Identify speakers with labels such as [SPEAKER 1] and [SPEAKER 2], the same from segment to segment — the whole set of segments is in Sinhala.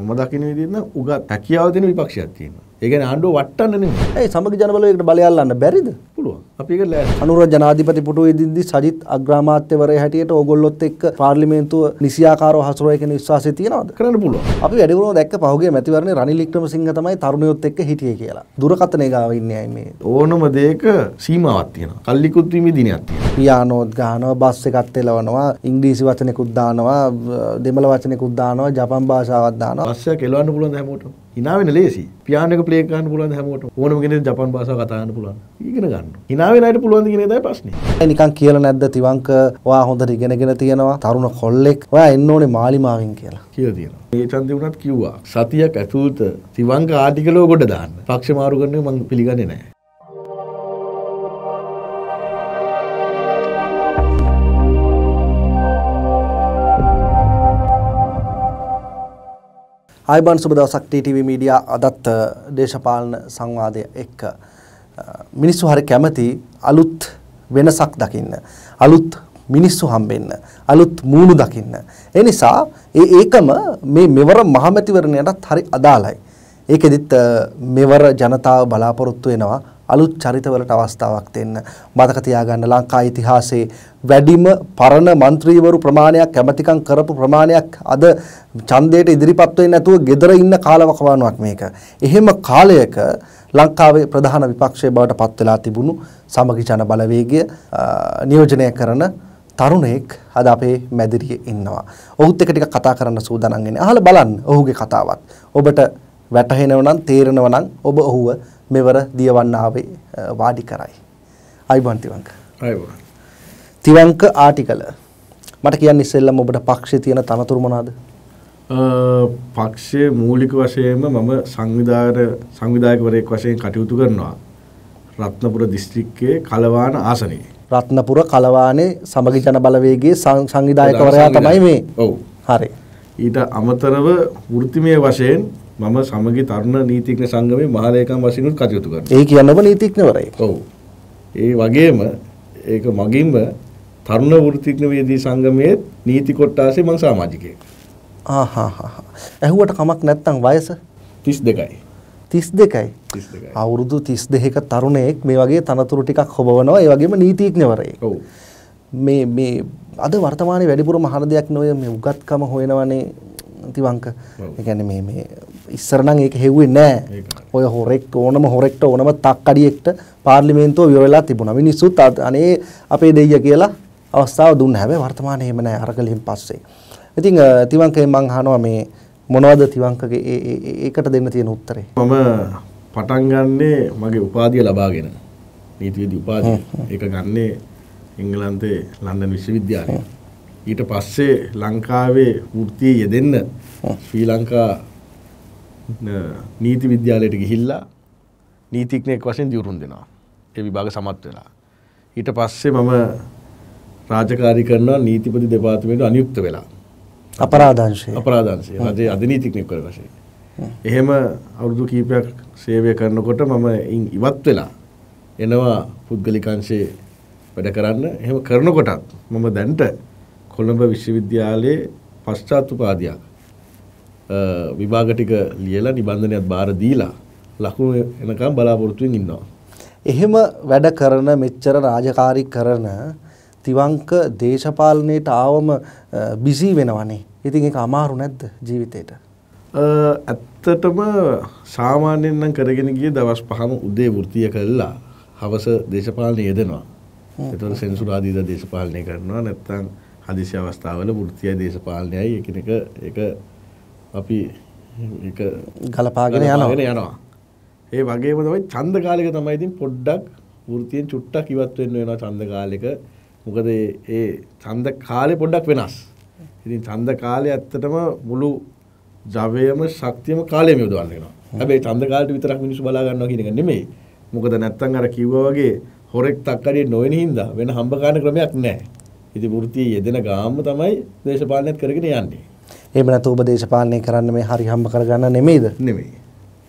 [SPEAKER 1] මම දකින විදිහට උගත් හැකියාව දෙන විපක්ෂයක් තියෙනවා. ඒ කියන්නේ ආණ්ඩුව වට්ටන්න නෙමෙයි. ඒ සමග ජනබලයකට බලය අල්ලන්න බැරිද? පුළුවන්. අපික
[SPEAKER 2] අනුර ජනාධිපති පුටු ඉදිදි සජිත් අග්‍රාමාත්‍යවරය හැටියට ඕගොල්ලොත් එක් පාර්ලිමේන්තුව නිසියාකාර හසුරය කෙන විශ්වාසය තියනවද කරන්න පුළුව අපි වැඩගුණ දැක් පහුගේ මැතිවරණ රනිලික්ටම සිංහ තමයි තරුණයොත් එක්ක හිටිය කියලා දුරකතනය ගාව ඉන්නයි මේ
[SPEAKER 1] ඕනම දේක සීමාවත් තියෙනවා කල්ලිකුත් විදිනයක් තියෙනවා පියානෝත් ගහනවා බස් එකක්
[SPEAKER 2] තෙලවනවා ඉංග්‍රීසි වචනෙකුත් දානවා දෙමළ වචනෙකුත් දානවා ජපන් භාෂාවක් දානවා
[SPEAKER 1] බස් එක එලවන්න පුළුවන් හැමෝටම hina වෙන ලේසි පියානෝ එක ප්ලේ කරන්න පුළුවන් හැමෝටම ඕනම කෙනෙක් ජපන් භාෂාව කතා කරන්න පුළුවන් ඉගෙන
[SPEAKER 2] ගන්න hina වෙනට පුළුවන් කියන දයි ප්‍රශ්නේ නිකන් කියල නැද්ද තිවංක වා හොඳට ඉගෙනගෙන තියෙනවා තරුණ කොල්ලෙක් ඔයා එන්න ඕනේ මාලිමාවෙන් කියලා
[SPEAKER 1] කියලා තියෙනවා ඒ ඡන්දේ උනත් කිව්වා සතියක් ඇතුළත තිවංක ආටිකලෝ ගොඩ දාන්න පක්ෂ මාරු කරන්නේ මම පිළිගන්නේ නැහැ
[SPEAKER 2] අයිබන් සුබ දවසක් TTV මීඩියා අදත් දේශපාලන සංවාදය එක්ක මිනිස්සු හරි කැමති අලුත් වෙනසක් දකින්න. අලුත් මිනිස්සු හම්බෙන්න. අලුත් මූණු දකින්න. ඒ නිසා ඒ ඒකම මේ මෙවර මහමැතිවරණයටත් හරි අදාළයි. ඒකෙදිත් මෙවර ජනතාව බලාපොරොත්තු වෙනවා අලුත් චරිතවලට අවස්ථාවක් දෙන්න. මතක තියාගන්න ලංකා ඉතිහාසයේ වැඩිම පරණ മന്ത്രിවරු ප්‍රමාණයක් කැමැතිකම් කරපු ප්‍රමාණයක් අද ඡන්දයට ඉදිරිපත් වෙන්නේ නැතුව gedara ඉන්න කාලවකවානුවක් මේක. එහෙම කාලයක ලංකාවේ ප්‍රධාන විපක්ෂය බවට පත් වෙලා තිබුණු සමගි ජන බලවේගය නියෝජනය කරන තරුණයෙක් අද අපේ මැදිරියේ ඉන්නවා. ඔහුත් එක්ක ටිකක් කතා කරන්න සූදානම් වෙන්නේ. අහලා බලන්න ඔහුගේ කතාවත්. ඔබට වැටහෙනව නම් තේරෙනව නම් ඔබ ඔහුව මෙවර දියවන්නාවේ වාඩි කරයි. අයිබෝන් තිවංක. අයිබෝන්. තිවංක ආටිකල. මට කියන්න ඉස්සෙල්ලම ඔබට පක්ෂේ තියෙන තනතුරු මොනවාද?
[SPEAKER 1] පක්ෂයේ මූලික වශයෙන්ම මම සංවිධායක සංවිධායකවරයෙක් වශයෙන් කටයුතු කරනවා. රත්නපුර දිස්ත්‍රික්කයේ කලවාන ආසනයේ. රත්නපුර කලවානේ සමගි ජන
[SPEAKER 2] බලවේගයේ සංවිධායකවරයා තමයි මේ.
[SPEAKER 1] ඔව්. හරි. ඊට අමතරව වෘත්තිමය වශයෙන් මම සමගි තරුණ නීතිඥ සංගමේ මහලේකම් වශයෙන් කටයුතු කරනවා. ඒ කියනම නීතිඥවරයෙක්. ඔව්. ඒ වගේම ඒක මගින්ම තරුණ වෘත්තිඥ වේදී සංගමයේ නීති කොට්ටාසේ මම සමාජිකයෙක්. ඇහුවට
[SPEAKER 2] කමක් නැත්තම් වයස 32යි. 32යි. 32යි. අවුරුදු 32ක තරුණයෙක් මේ වගේ තනතුරු ටිකක් හොබවනවා. ඒ වගේම නීතිඥවරයෙක්. ඔව්. මේ මේ අද වර්තමානයේ වැඩිපුරම අහන දෙයක් නෝය මේ උගත්කම හොයනවනේ තිවංක. ඒ කියන්නේ මේ මේ ඉස්සර නම් ඒක හෙව්වේ නෑ. ඔය හොරෙක් ඕනම හොරෙක්ට ඕනම තක්කඩියෙක්ට පාර්ලිමේන්තුව විවර වෙලා තිබුණා. මිනිස්සුත් අනේ අපේ දෙයිය කියලා අවස්ථාව දුන්න හැබැයි වර්තමානයේ එහෙම නෑ අරගලෙන් පස්සේ. ඉතින් තිවංකේ මං අහනවා මේ මොනවද තිවංකගේ ඒ ඒකට දෙන්න තියෙන උත්තරේ? මම
[SPEAKER 1] පටන් ගන්නේ මගේ උපාධිය ලබාගෙන. නීතිවේදී උපාධිය. ඒක ගන්නේ එංගලන්තේ ලන්ඩන් විශ්වවිද්‍යාලය. ඊට පස්සේ ලංකාවේ වෘත්තියේ යෙදෙන්න ශ්‍රී ලංකා නීති විද්‍යාලයට ගිහිල්ලා නීතිඥයෙක් වශයෙන් දියුරුම් දෙනවා. ඒ විභාග සමත් වෙලා. ඊට පස්සේ මම රාජකාරී කරනවා නීතිපති දෙපාර්තමේන්තුව අනියුක්ත වෙලා. අපරාධංශය අපරාධංශය රජයේ අධිනීතිඥයෙකු වශයෙන් එහෙම අවුරුදු කීපයක් සේවය කරනකොට මම ඉවත් වෙලා එනවා පුද්ගලික අංශේ වැඩ කරන්න එහෙම කරනකොටත් මම දැන්ට කොළඹ විශ්වවිද්‍යාලයේ පශ්චාත් උපාධියක් විභාග ටික ලියලා නිබන්ධනයත් බාර දීලා ලකුණු එනකම් බලාපොරොත්තුෙන් ඉන්නවා
[SPEAKER 2] එහෙම වැඩ කරන මෙච්චර රාජකාරී කරන තිවංක දේශපාලනයට ආවම බිසි වෙනවනේ. ඉතින් ඒක අමාරු නැද්ද ජීවිතේට?
[SPEAKER 1] ඇත්තටම සාමාන්‍යයෙන් නම් කරගෙන ගියේ දවස් පහම උදේ වෘත්තිය කළා. හවස දේශපාලනය යෙදෙනවා. ඒතකොට සෙන්සුරාදීද දේශපාලනය කරනවා නැත්නම් හදිසි අවස්ථාවල වෘත්තිය දේශපාලනයයි එකිනෙක ඒක අපි ඒක ගලපාගෙන යනවා. ඒ වගේම තමයි ඡන්ද කාලෙක තමයි ඉතින් පොඩ්ඩක් වෘත්තියෙන් චුට්ටක් ඉවත් වෙන්න වෙනවා ඡන්ද කාලෙක. මොකද ඒ ඡන්ද කාලේ පොඩ්ඩක් වෙනස්. ඉතින් ඡන්ද කාලේ ඇත්තටම මුළු ජවයම ශක්තියම කාලයම යොදවන්න වෙනවා. හැබැයි ඡන්ද කාලේට විතරක් මිනිස්සු බලා ගන්නවා කියන එක නෙමෙයි. මොකද නැත්තම් අර කිව්වා වගේ හොරෙක් තක්කඩිය නොවන හින්දා වෙන හම්බ කරන ක්‍රමයක් නැහැ. ඉතින් වෘත්තිය යෙදෙන ගාම තමයි දේශපාලනයත් කරගෙන යන්නේ.
[SPEAKER 2] එහෙම නැත්නම් ඔබ දේශපාලනය කරන්න මේ හරි හම්බ කරගන්න නෙමෙයිද? නෙමෙයි.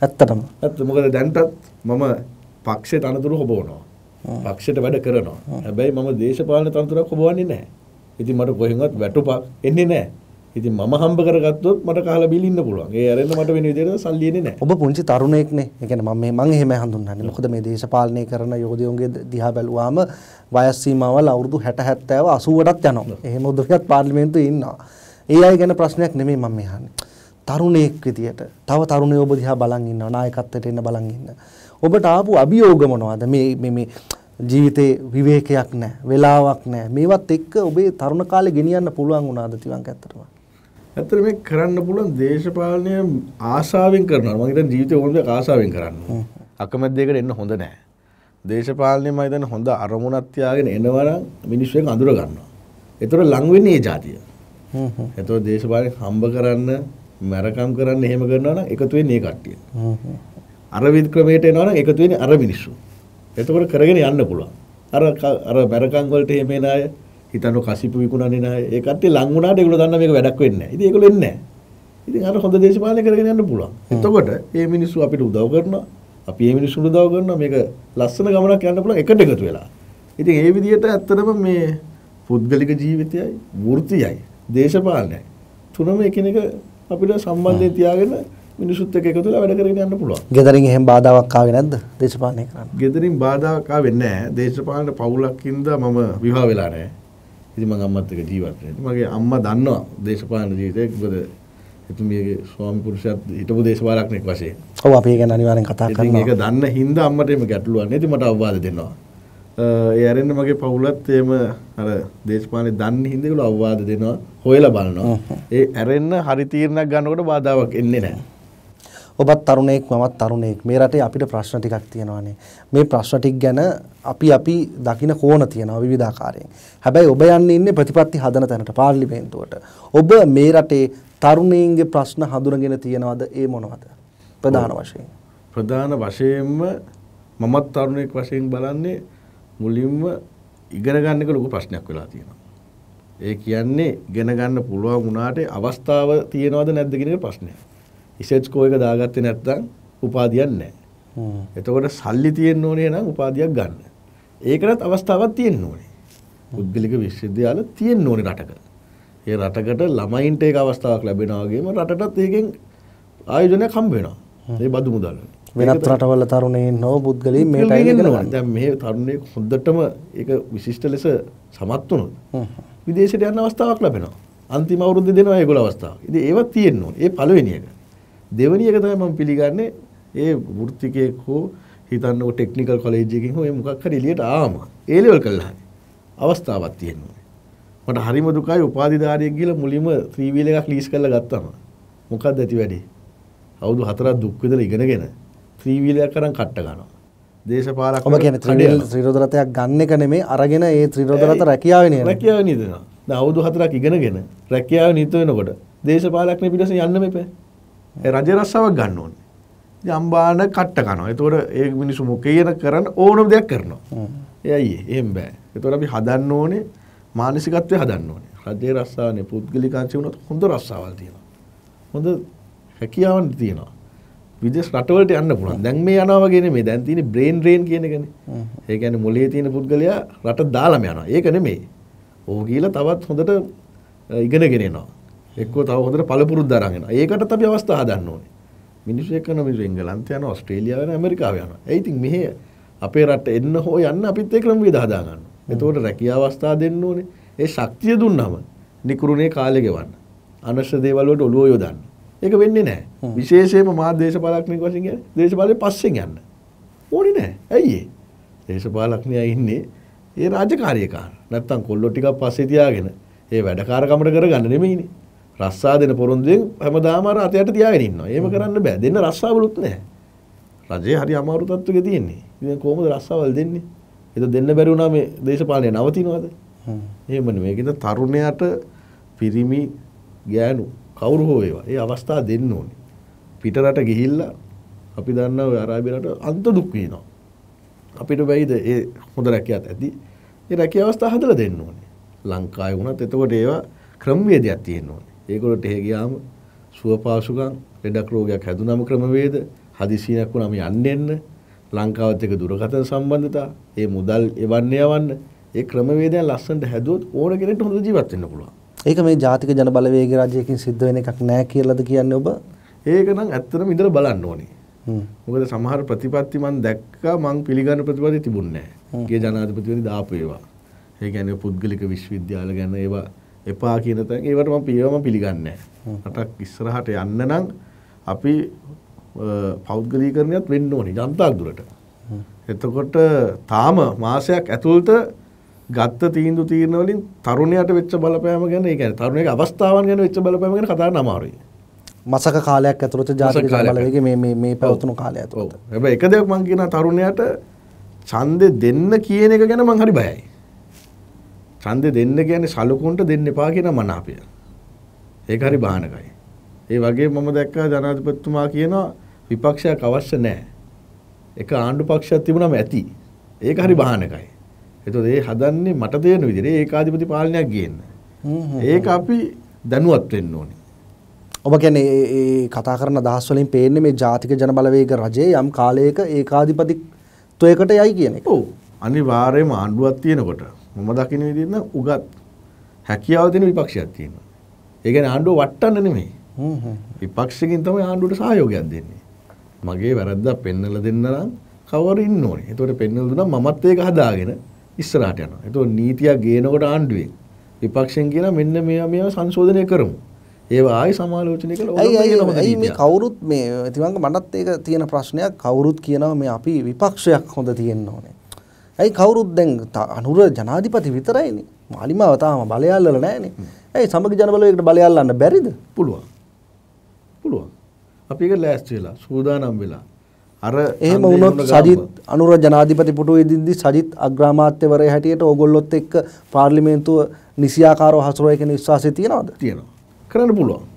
[SPEAKER 2] ඇත්තටම.
[SPEAKER 1] ඇත්ත මොකද දැන්ටත් මම පක්ෂේ තනතුරු හොබවනවා. පක්ෂයට වැඩ කරනවා. හැබැයි මම දේශපාලන තනතුරක් හොබවන්නේ නැහැ. ඉතින් මට කොහෙන්වත් වැටුපක් එන්නේ නැහැ. ඉතින් මම හම්බ කරගත්තොත් මට කහලා බිල ඉන්න පුළුවන්. ඒ අරෙන්න මට වෙන විදිහට සල්ලි එන්නේ නැහැ. ඔබ පුංචි තරුණයෙක්නේ. ඒ කියන්නේ මම මේ මම එහෙම හඳුන්වන්නේ. මොකද මේ දේශපාලනය
[SPEAKER 2] කරන යෝධයෝන්ගේ දිහා බැලුවාම වයස් සීමාවල් අවුරුදු 60 70 80ටත් යනවා. එහෙම උදවියත් පාර්ලිමේන්තුවේ ඉන්නවා. ඒ අය ගැන ප්‍රශ්නයක් නෙමෙයි මම මේ අහන්නේ. තරුණයෙක් විදියට තව තරුණයෝ ඔබ දිහා බලන් ඉන්නවා. නායකත්වයට එන්න බලන් ඉන්නවා. ඔබට ආපු අභියෝග මොනවද මේ මේ ජීවිතේ විවේකයක් නැහැ වෙලාවක් නැහැ මේවත් එක්ක ඔබේ තරුණ කාලේ ගෙනියන්න පුළුවන් වුණාද තිවංක ඇත්තටම
[SPEAKER 1] ඇත්තට මේ කරන්න පුළුවන් දේශපාලනය ආශාවෙන් කරනවා මම හිතන්නේ ජීවිතේ ඕන දෙයක් ආශාවෙන් කරන්න අකමැති දෙයකට එන්න හොඳ නැහැ දේශපාලනය මම හිතන්නේ හොඳ අරමුණක් තියාගෙන එනවනම් මිනිස්සු එක අඳුර ගන්නවා ඒතර ලඟ වෙන්නේ ඒ જાතිය හ්ම් හ්ම් ඒතර දේශපාලනය හම්බ කරන්න මැරකම් කරන්න එහෙම කරනවා නම් එකතු වෙන්නේ ඒ කට්ටිය හ්ම් හ්ම් අර වික්‍රමයට එනවනම් එකතු වෙන්නේ අර මිනිස්සු. එතකොට කරගෙන යන්න පුළුවන්. අර අර බැරකම් වලට එහෙම එන අය හිතන කසිපු විකුණන්නේ නැහැ. ඒ කට්ටිය ලඟ වුණාට ඒගොල්ලෝ දන්නා මේක වැඩක් වෙන්නේ නැහැ. ඉතින් ඒගොල්ලෝ එන්නේ නැහැ. ඉතින් අර හොඳ දේශපාලනය කරගෙන යන්න පුළුවන්. එතකොට මේ මිනිස්සු අපිට උදව් කරනවා. අපි මේ මිනිස්සුන්ට උදව් කරනවා. මේක ලස්සන ගමනක් යන්න පුළුවන් එකට එකතු වෙලා. ඉතින් ඒ විදිහට ඇත්තටම මේ පුද්ගලික ජීවිතයයි වෘත්තියයි දේශපාලනයයි තුනම එකිනෙක අපිට සම්බන්ධය තියාගෙන මිනිසුත් එක්ක එකතු වෙලා වැඩ කරගෙන යන්න පුළුවන්.
[SPEAKER 2] ගෙදරින් එහෙම බාධාවක් ආවේ නැද්ද දේශපාලනය කරන්න?
[SPEAKER 1] ගෙදරින් බාධාවක් ආවේ නැහැ. දේශපාලන පවුලක් ඉඳලා මම විවාහ වෙලා නැහැ. ඉතින් මම අම්මත් එක්ක ජීවත් වෙන්නේ. මගේ අම්මා දන්නවා දේශපාලන ජීවිතේ. මොකද එතුමියගේ ස්වාමි පුරුෂයාත් හිටපු දේශපාලනඥයෙක් වශයෙන්.
[SPEAKER 2] ඔව් අපි ඒක ගැන අනිවාර්යෙන් කතා කරනවා. ඉතින් ඒක
[SPEAKER 1] දන්න හින්දා අම්මට එimhe ගැටලුවක් නැහැ. ඉතින් මට අවවාද දෙනවා. ඒ ඇරෙන්න මගේ පවුලත් එහෙම අර දේශපාලනේ දන්නේ හින්දා ඒගොල්ලෝ අවවාද දෙනවා හොයලා බලනවා ඒ ඇරෙන්න හරි තීරණයක් ගන්නකොට බාධාවක් එන්නේ නැහැ
[SPEAKER 2] ඔබත් තරුණයෙක් මමත් තරුණයෙක් මේ රටේ අපිට ප්‍රශ්න ටිකක් තියෙනවානේ. මේ ප්‍රශ්න ටික ගැන අපි අපි දකින කෝණ තියෙනවා විවිධාකාරයෙන්. හැබැයි ඔබ යන්නේ ඉන්නේ ප්‍රතිපත්ති හදන තැනට පාර්ලිමේන්තුවට. ඔබ මේ රටේ තරුණයින්ගේ ප්‍රශ්න හඳුනගෙන තියෙනවද
[SPEAKER 1] ඒ මොනවද? ප්‍රධාන වශයෙන්. ප්‍රධාන වශයෙන්ම මමත් තරුණයෙක් වශයෙන් බලන්නේ මුලින්ම ඉගෙන ගන්න එක ලොකු ප්‍රශ්නයක් වෙලා තියෙනවා. ඒ කියන්නේ ඉගෙන ගන්න පුළුවන් වුණාට අවස්ථාව තියෙනවද නැද්ද කියන එක ප්‍රශ්නයක්. ඉසෙට්ස් කෝ එක දාගත්තේ නැත්නම් උපාධියක් නැහැ. එතකොට සල්ලි තියෙන්න ඕනේ නම් උපාධියක් ගන්න. ඒකටත් අවස්ථාවක් තියෙන්න ඕනේ. පුද්ගලික විශ්වවිද්‍යාල තියෙන්න ඕනේ රටක. ඒ රටකට ළමයින්ට ඒක අවස්ථාවක් ලැබෙනවා වගේම රටටත් ඒකෙන් ආයෝජනයක් හම්බ වෙනවා. ඒ බදු මුදල් වලින්. වෙනත්
[SPEAKER 2] රටවල තරුණයින් හෝ පුද්ගලයින් මේ ටයිම් එක ගන්න.
[SPEAKER 1] දැන් මේ තරුණයෙක් හොඳටම ඒක විශිෂ්ට ලෙස සමත් වුණොත් විදේශයට යන්න අවස්ථාවක් ලැබෙනවා. අන්තිම අවුරුද්ද දෙනවා ඒගොල්ලෝ අවස්ථාවක්. ඉතින් ඒවත් තියෙන්න ඕනේ. ඒ පළවෙනි එක. දෙවනි එක තමයි මම පිළිගන්නේ ඒ වෘත්තිකයෙක් හෝ හිතන්නකො ටෙක්නිකල් කොලෙජ් එකකින් හෝ ඒ මොකක් හරි එළියට ආවම ඒ ලෙවල් කළා. අවස්ථාවක් තියෙනවා. මට හරිම දුකයි උපාධිධාරියෙක් ගිහලා මුලින්ම 3 wheel එකක් ලීස් කරලා ගත්තම. මොකක්ද ඇති වැඩේ? අවුරුදු 4ක් දුක් විඳලා ඉගෙනගෙන 3 wheel එකක් අරන් කට්ට ගන්නවා. දේශපාලක ඔබ කියන්නේ 3 wheel
[SPEAKER 2] ත්‍රිරෝද රථයක් ගන්න එක නෙමෙයි අරගෙන ඒ ත්‍රිරෝද රථ රැකියාවේ නේද?
[SPEAKER 1] රැකියාවේ නේද? දැන් අවුරුදු 4ක් ඉගෙනගෙන රැකියාවේ නිත වෙනකොට දේශපාලකනේ පිටසෙන් යන්න මෙපෑ. රජ රස්සාවක් ගන්න ඕනේ. ජම්බාන කට්ට කනවා. ඒතකොට ඒ මිනිස්සු මොකේන කරන්න ඕනම දෙයක් කරනවා. එයි එහෙම බෑ. ඒතකොට අපි හදන්න ඕනේ මානසිකත්වය හදන්න ඕනේ. රජයේ රස්සාවනේ පුද්ගලිකාංශය වුණත් හොඳ රස්සාවල් තියෙනවා. හොඳ හැකියාවන් තියෙනවා. විදේශ රටවලට යන්න පුළුවන්. දැන් මේ යනවා වගේ නෙමෙයි. දැන් තියෙන්නේ බ්‍රේන් ඩ්‍රේන් කියන එකනේ. ඒ කියන්නේ මොළයේ තියෙන පුද්ගලයා රට දාලාම යනවා. ඒක නෙමෙයි. ඕක කියලා තවත් හොඳට ඉගෙනගෙන එනවා. එක්කෝ තව හොඳට පළපුරුද්ද අරගෙන. ඒකටත් අපි අවස්ථා හදන්න ඕනේ. මිනිස්සු එක්ක යන මිනිස්සු එංගලන්තේ යනවා, ඕස්ට්‍රේලියාව යනවා, ඇමරිකාව යනවා. ඒ ඉතින් මෙහෙ අපේ රට එන්න හෝ යන්න අපිත් ඒ ක්‍රමවේද හදා ගන්නවා. එතකොට රැකියා අවස්ථා දෙන්න ඕනේ. ඒ ශක්තිය දුන්නම නිකුරුනේ කාලේ ගෙවන්න. අනශ්‍ය දේවල් වලට ඔළුව යොදන්න. ඒක වෙන්නේ නැහැ. විශේෂයෙන්ම මා දේශපාලකණික වශයෙන් කියන්නේ දේශපාලනේ පස්සෙන් යන්න. ඕනේ නැහැ. ඇයි ඒ? දේශපාලකණියා ඉන්නේ ඒ රාජකාරියකාර. නැත්තම් කොල්ලෝ ටිකක් පස්සේ තියාගෙන ඒ වැඩකාරකමට කරගන්න නෙමෙයිනේ. රස්සා දෙන පොරොන්දුවෙන් හැමදාම අර අතයට තියාගෙන ඉන්නවා. එහෙම කරන්න බෑ. දෙන්න රස්සාවලුත් නැහැ. රජයේ හරි අමාරු තත්ත්වෙක තියෙන්නේ. ඉතින් කොහොමද රස්සාවල් දෙන්නේ? ඒක දෙන්න බැරි වුණා මේ දේශපාලනය නවතිනවද? එහෙම නෙමෙයි. ඒක තරුණයාට පිරිමි ගෑනු කවුරු හෝ ඒවා. ඒ අවස්ථා දෙන්න ඕනේ. පිට රට ගිහිල්ලා අපි දන්නා ඔය අරාබි රට අන්ත දුක් වෙනවා. අපිට බැයිද ඒ හොඳ රැකියාවක් ඇති. ඒ රැකියාව අවස්ථා හදලා දෙන්න ඕනේ. ලංකාවේ වුණත් එතකොට ඒවා ක්‍රමවේදයක් තියෙන්න ඕනේ. ඒගොල්ලොට එහෙ ගියාම සුවපාසුකම් ලෙඩක් රෝගයක් හැදුනම ක්‍රමවේද හදිසියක් වුණාම යන්න එන්න ලංකාවත් එක්ක දුරකථන සම්බන්ධතා ඒ මුදල් එවන්න යවන්න ඒ ක්‍රමවේදයන් ලස්සනට හැදුවොත් ඕන කෙනෙක්ට හොඳ ජීවත් වෙන්න පුළුවන්.
[SPEAKER 2] ඒක මේ ජාතික ජන බලවේග රාජ්‍යයකින් සිද්ධ වෙන එකක් නෑ කියලාද කියන්නේ ඔබ?
[SPEAKER 1] ඒක නම් ඇත්තටම ඉඳලා බලන්න ඕනේ. මොකද සමහර ප්‍රතිපත්ති මම දැක්කා මම පිළිගන්න ප්‍රතිපත්ති තිබුණේ නෑ. ගේ ජනාධිපතිවරි දාපු ඒවා. ඒ කියන්නේ පුද්ගලික විශ්වවිද්‍යාල ගැන ඒවා එපා කියන තැන් ඒවට මම පියවම පිළිගන්නේ රටක් ඉස්සරහට යන්න නම් අපි පෞද්ගලීකරණයක් වෙන්න ඕනි ජනතාවක් දුරට. එතකොට තාම මාසයක් ඇතුළත ගත්ත තීන්දුව තීරණ වලින් තරුණයට වෙච්ච බලපෑම ගැන ඒ කියන්නේ තරුණයේ අවස්ථාවන් ගැන වෙච්ච බලපෑම ගැන කතා කරන්න අමාරුයි. මසක කාලයක් ඇතුළත ජාතික බලවේග
[SPEAKER 2] මේ මේ මේ පැවතුණු කාලය ඇතුළත. ඔව්.
[SPEAKER 1] හැබැයි එක දෙයක් මම කියනවා තරුණයට ඡන්දෙ දෙන්න කියන එක ගැන මම හරි බයයි. ඡන්දේ දෙන්න කියන්නේ සලකුන්ට දෙන්න එපා කියන මනාපය. ඒක හරි බාහනකයි. ඒ වගේ මම දැක්කා ජනාධිපතිතුමා කියනවා විපක්ෂයක් අවශ්‍ය නැහැ. එක ආණ්ඩු පක්ෂයක් තිබුණාම ඇති. ඒක හරි බාහනකයි. එතකොට ඒ හදන්නේ මට තේරෙන විදිහට ඒකාධිපති පාලනයක් ගේන්න. ඒක අපි දැනුවත් වෙන්න ඕනේ. ඔබ කියන්නේ මේ කතා
[SPEAKER 2] කරන දහස් වලින් පේන්නේ මේ ජාතික ජනබලවේග රජයේ යම් කාලයක ඒකාධිපතිත්වයකට යයි කියන එක.
[SPEAKER 1] ඔව්. අනිවාර්යයෙන්ම ආණ්ඩුවක් තියෙනකොට මම දකින විදිහට නම් උගත් හැකියාව දෙන විපක්ෂයක් තියෙනවා. ඒ කියන්නේ ආණ්ඩුව වටන්න නෙමෙයි. විපක්ෂකින් තමයි ආණ්ඩුවට සහයෝගයක් දෙන්නේ. මගේ වැරද්දක් පෙන්වලා දෙන්න නම් කවර ඉන්න ඕනේ. ඒතකොට පෙන්වලා දුන්නා මමත් ඒක හදාගෙන ඉස්සරහට යනවා. ඒතකොට නීතියක් ගේනකොට ආණ්ඩුවේ විපක්ෂෙන් කියන මෙන්න මේවා මේවා සංශෝධනය කරමු. ඒවා ආයි සමාලෝචනය කළා ඕනේ මේ කවුරුත්
[SPEAKER 2] මේ තිවංග මටත් ඒක තියෙන ප්‍රශ්නයක් කවුරුත් කියනවා මේ අපි විපක්ෂයක් හොඳ තියෙන්න ඕනේ. ඇයි කවුරුත් දැන් අනුර ජනාධිපති විතරයිනේ. මාලිමාව තාම බලය අල්ලලා නැහනේ. ඇයි සමග ජනබලවේගයට බලය අල්ලන්න බැරිද?
[SPEAKER 1] පුළුවන්. පුළුවන්. අපි ඒක ලෑස්ති වෙලා සූදානම් වෙලා අර එහෙම වුණොත් සජිත්
[SPEAKER 2] අනුර ජනාධිපති පුටුවේදීදී සජිත් අග්‍රාමාත්‍යවරය හැටියට ඕගොල්ලොත් එක්ක පාර්ලිමේන්තුව නිසියාකාරව හසුරුවයි කියන විශ්වාසය තියනවද? තියෙනවා. කරන්න පුළුවන්.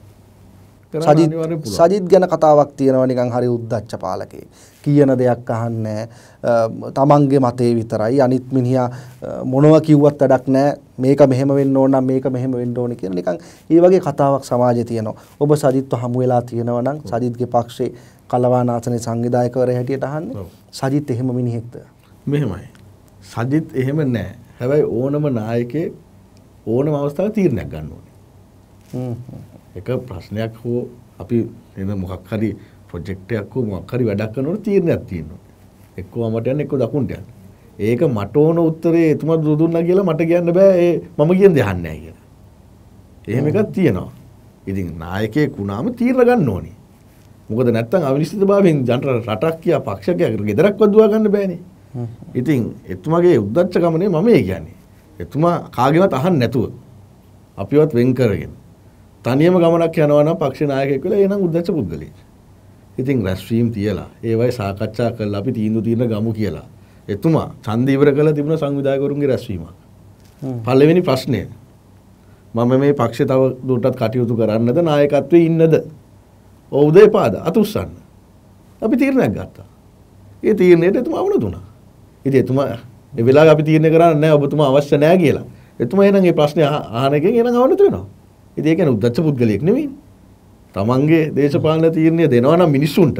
[SPEAKER 2] සජිත් සජිත් ගැන කතාවක් තියෙනවා නිකන් හරි උද්දච්ච පාලකේ. කියන දෙයක් අහන්නේ තමන්ගේ මතේ විතරයි අනිත් මිනිහා මොනවා කිව්වත් වැඩක් නැහැ. මේක මෙහෙම වෙන්න ඕන නම් මේක මෙහෙම වෙන්න ඕන කියන නිකන් ඒ වගේ කතාවක් සමාජයේ තියෙනවා. ඔබ සජිත්ව හමු වෙලා තියෙනවා නම් සජිත්ගේ පක්ෂේ කලවානාසනේ සංවිධායකවරයා හැටියට අහන්නේ. සජිත් එහෙම මිනිහෙක්ද?
[SPEAKER 1] මෙහෙමයි. සජිත් එහෙම නැහැ. හැබැයි ඕනම නායකයෙක් ඕනම අවස්ථාවේ තීරණයක් ගන්න ඕනේ. හ්ම්. එක ප්‍රශ්නයක් හෝ අපි එන මොකක් හරි ප්‍රොජෙක්ට් එකක් හෝ මොකක් හරි වැඩක් කරනකොට තීරණයක් තියෙනවා. එක්කෝ මට යන්න එක්කෝ දකුණට යන්න. ඒක මට ඕන උත්තරේ එතුමා දුදුන්නා කියලා මට කියන්න බෑ ඒ මම කියන දේ අහන්නේ නැහැ කියලා. එහෙම එකක් තියෙනවා. ඉතින් නායකයෙක් වුණාම තීරණ ගන්න ඕනේ. මොකද නැත්තම් අවිනිශ්චිතභාවයෙන් ජනර රටක් කියා පක්ෂකයක් ගෙදරක්වත් දුවා ගන්න බෑනේ. ඉතින් එතුමාගේ උද්දච්ච ගමනේ මම ඒ කියන්නේ. එතුමා කාගෙවත් අහන්න නැතුව අපිවත් වෙන් කරගෙන තනියම ගමනක් යනවා නම් පක්ෂ නායකයෙක් වෙලා එහෙනම් උද්දච්ච පුද්ගලයෙක්. ඉතින් රැස්වීම් තියලා ඒවයි සාකච්ඡා කරලා අපි තීන්දුව తీරන ගමු කියලා. එතුමා ඡන්ද ඉවර කළා තිබුණ සංවිධායකවරුන්ගේ රැස්වීමක්. පළවෙනි ප්‍රශ්නය මම මේ පක්ෂේ තව දුරටත් කටයුතු කරන්නද නායකත්වයේ ඉන්නද? ඔව්ද එපාද? අත උස්සන්න. අපි තීරණයක් ගත්තා. ඒ තීරණයට එතුමා වුණ දුනා. ඉතින් එතුමා ඒ වෙලාවේ අපි තීරණය කරන්නේ නැහැ ඔබතුමා අවශ්‍ය නැහැ කියලා. එතුමා එහෙනම් මේ ප්‍රශ්නේ අහන එකෙන් එහෙනම් අවනත වෙනවා. ඉතින් ඒ කියන්නේ උද්දච්ච පුද්ගලයෙක් නෙමෙයිනේ. තමන්ගේ දේශපාලන තීරණය දෙනවා නම් මිනිස්සුන්ට